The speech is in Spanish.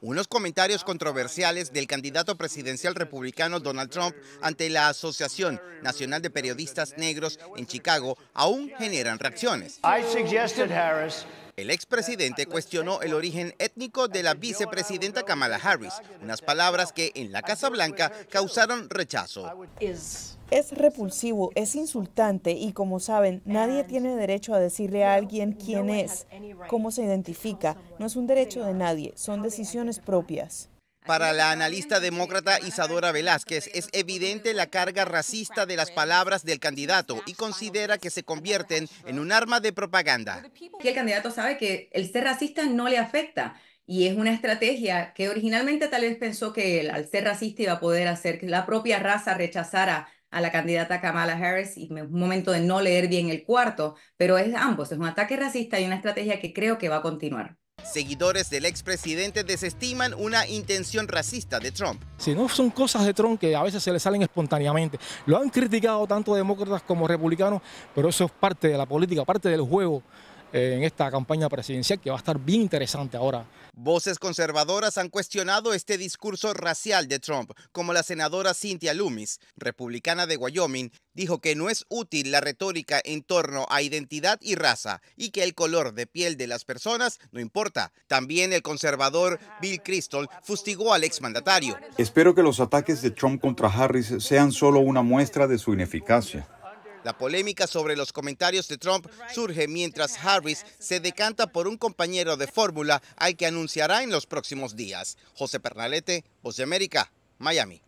unos comentarios controversiales del candidato presidencial republicano Donald Trump ante la Asociación Nacional de Periodistas Negros en Chicago aún generan reacciones. El expresidente cuestionó el origen étnico de la vicepresidenta Kamala Harris, unas palabras que en la Casa Blanca causaron rechazo. Es repulsivo, es insultante y como saben, nadie tiene derecho a decirle a alguien quién es, cómo se identifica. No es un derecho de nadie, son decisiones propias. Para la analista demócrata Isadora Velázquez, es evidente la carga racista de las palabras del candidato y considera que se convierten en un arma de propaganda. El candidato sabe que el ser racista no le afecta. Y es una estrategia que originalmente tal vez pensó que al ser racista iba a poder hacer que la propia raza rechazara a la candidata Kamala Harris y un momento de no leer bien el cuarto, pero es ambos, es un ataque racista y una estrategia que creo que va a continuar. Seguidores del expresidente desestiman una intención racista de Trump. Si no son cosas de Trump que a veces se le salen espontáneamente. Lo han criticado tanto demócratas como republicanos, pero eso es parte de la política, parte del juego eh, en esta campaña presidencial que va a estar bien interesante ahora. Voces conservadoras han cuestionado este discurso racial de Trump, como la senadora Cynthia Loomis, republicana de Wyoming, dijo que no es útil la retórica en torno a identidad y raza y que el color de piel de las personas no importa. También el conservador Bill Kristol fustigó al exmandatario. Espero que los ataques de Trump contra Harris sean solo una muestra de su ineficacia. La polémica sobre los comentarios de Trump surge mientras Harris se decanta por un compañero de fórmula al que anunciará en los próximos días. José Pernalete, Voz de América, Miami.